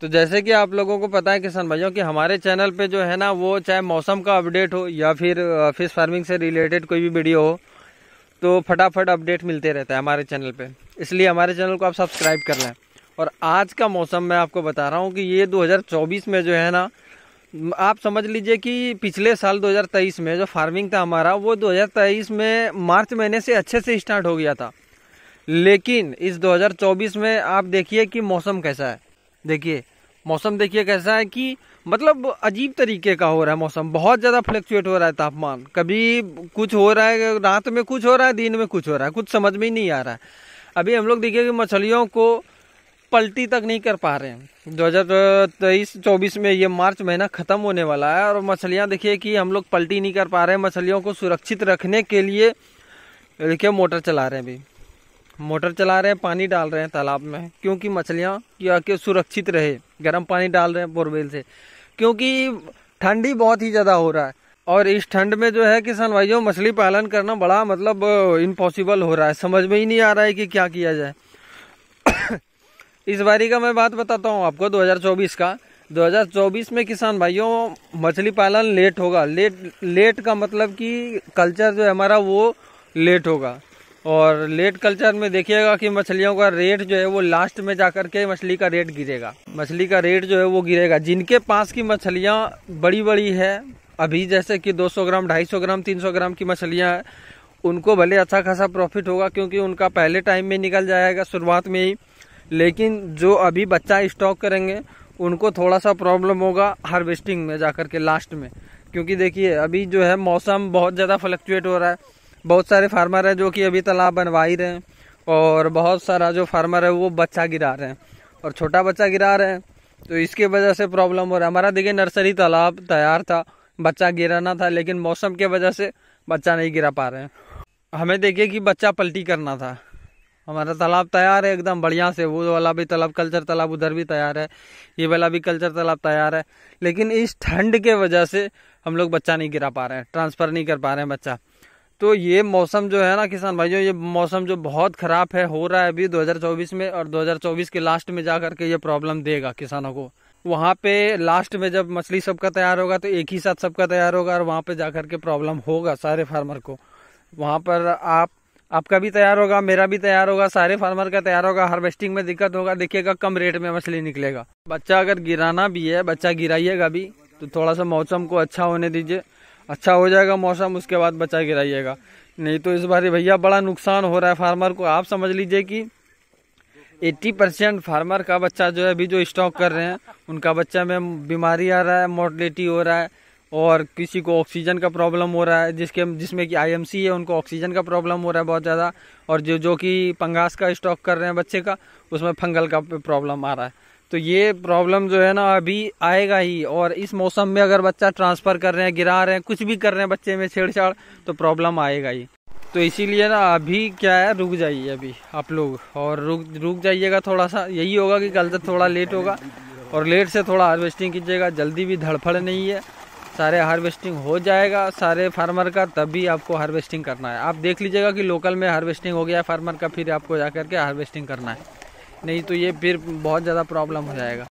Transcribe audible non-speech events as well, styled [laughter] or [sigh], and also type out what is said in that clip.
तो जैसे कि आप लोगों को पता है किसान भाइयों कि हमारे चैनल पे जो है ना वो चाहे मौसम का अपडेट हो या फिर फिश फार्मिंग से रिलेटेड कोई भी वीडियो हो तो फटाफट अपडेट मिलते रहता है हमारे चैनल पे इसलिए हमारे चैनल को आप सब्सक्राइब कर लें और आज का मौसम मैं आपको बता रहा हूँ कि ये 2024 में जो है ना आप समझ लीजिए कि पिछले साल दो में जो फार्मिंग था हमारा वो दो में मार्च महीने से अच्छे से स्टार्ट हो गया था लेकिन इस 2024 में आप देखिए कि मौसम कैसा है देखिए मौसम देखिए कैसा है कि मतलब अजीब तरीके का हो रहा है मौसम बहुत ज़्यादा फ्लक्चुएट हो रहा है तापमान कभी कुछ हो रहा है रात में कुछ हो रहा है दिन में कुछ हो रहा है कुछ समझ में ही नहीं आ रहा है अभी हम लोग देखिए कि मछलियों को पलटी तक नहीं कर पा रहे हैं दो हज़ार तेईस चौबीस में ये मार्च महीना ख़त्म होने वाला है और मछलियाँ देखिए कि हम लोग पलटी नहीं कर पा रहे हैं मछलियों को सुरक्षित रखने के लिए देखिए मोटर चला रहे हैं अभी मोटर चला रहे हैं पानी डाल रहे हैं तालाब में क्योंकि मछलियाँ क्या कि सुरक्षित रहे गर्म पानी डाल रहे हैं बोरवेल से क्योंकि ठंड ही बहुत ही ज़्यादा हो रहा है और इस ठंड में जो है किसान भाइयों मछली पालन करना बड़ा मतलब इम्पॉसिबल हो रहा है समझ में ही नहीं आ रहा है कि क्या किया जाए [coughs] इस बारी का मैं बात बताता हूँ आपको 2024 का 2024 में किसान भाइयों मछली पालन लेट होगा लेट लेट का मतलब कि कल्चर जो है हमारा वो लेट होगा और लेट कल्चर में देखिएगा कि मछलियों का रेट जो है वो लास्ट में जा कर के मछली का रेट गिरेगा मछली का रेट जो है वो गिरेगा जिनके पास की मछलियाँ बड़ी बड़ी है अभी जैसे कि 200 ग्राम 250 ग्राम 300 ग्राम की मछलियाँ हैं उनको भले अच्छा खासा प्रॉफिट होगा क्योंकि उनका पहले टाइम में निकल जाएगा शुरुआत में ही लेकिन जो अभी बच्चा स्टॉक करेंगे उनको थोड़ा सा प्रॉब्लम होगा हार्वेस्टिंग में जा के लास्ट में क्योंकि देखिए अभी जो है मौसम बहुत ज़्यादा फ्लक्चुएट हो रहा है बहुत सारे फार्मर हैं जो कि अभी तालाब बनवा ही रहे हैं और बहुत सारा जो फार्मर है वो बच्चा गिरा रहे हैं और छोटा बच्चा गिरा रहे हैं तो इसके वजह से प्रॉब्लम हो रहा है हमारा देखिए नर्सरी तालाब तैयार था बच्चा गिराना था लेकिन मौसम के वजह से बच्चा नहीं गिरा पा रहे हैं हमें देखिए कि बच्चा पलटी करना था हमारा तालाब तैयार है एकदम बढ़िया से वो वाला भी तालाब कल्चर तालाब उधर भी तैयार है ये वाला भी कल्चर तालाब तैयार है लेकिन इस ठंड के वजह से हम लोग बच्चा नहीं गिरा पा रहे हैं ट्रांसफ़र नहीं कर पा रहे हैं बच्चा तो ये मौसम जो है ना किसान भाइयों ये मौसम जो बहुत ख़राब है हो रहा है अभी 2024 में और 2024 के लास्ट में जा करके ये प्रॉब्लम देगा किसानों को वहाँ पे लास्ट में जब मछली सबका तैयार होगा तो एक ही साथ सबका तैयार होगा और वहाँ पे जा करके के प्रॉब्लम होगा सारे फार्मर को वहाँ पर आप आपका भी तैयार होगा मेरा भी तैयार होगा सारे फार्मर का तैयार होगा हार्वेस्टिंग में दिक्कत होगा देखिएगा कम रेट में मछली निकलेगा बच्चा अगर गिराना भी है बच्चा गिराइएगा भी तो थोड़ा सा मौसम को अच्छा होने दीजिए अच्छा हो जाएगा मौसम उसके बाद बचा गिराइएगा नहीं तो इस बार भैया बड़ा नुकसान हो रहा है फार्मर को आप समझ लीजिए कि 80 परसेंट फार्मर का बच्चा जो है अभी जो स्टॉक कर रहे हैं उनका बच्चा में बीमारी आ रहा है मोर्टलिटी हो रहा है और किसी को ऑक्सीजन का प्रॉब्लम हो रहा है जिसके जिसमें कि आईएमसी है उनको ऑक्सीजन का प्रॉब्लम हो रहा है बहुत ज़्यादा और जो जो कि पंगास का स्टॉक कर रहे हैं बच्चे का उसमें फंगल का प्रॉब्लम आ रहा है तो ये प्रॉब्लम जो है ना अभी आएगा ही और इस मौसम में अगर बच्चा ट्रांसफ़र कर रहे हैं गिरा रहे हैं कुछ भी कर रहे हैं बच्चे में छेड़छाड़ तो प्रॉब्लम आएगा ही तो इसीलिए ना अभी क्या है रुक जाइए अभी आप लोग और रुक रुक जाइएगा थोड़ा सा यही होगा कि कल तक थोड़ा लेट होगा और लेट से थोड़ा हार्वेस्टिंग कीजिएगा जल्दी भी धड़फड़ नहीं है सारे हार्वेस्टिंग हो जाएगा सारे फार्मर का तभी आपको हार्वेस्टिंग करना है आप देख लीजिएगा कि लोकल में हार्वेस्टिंग हो गया फार्मर का फिर आपको जा करके हार्वेस्टिंग करना है नहीं तो ये फिर बहुत ज़्यादा प्रॉब्लम हो जाएगा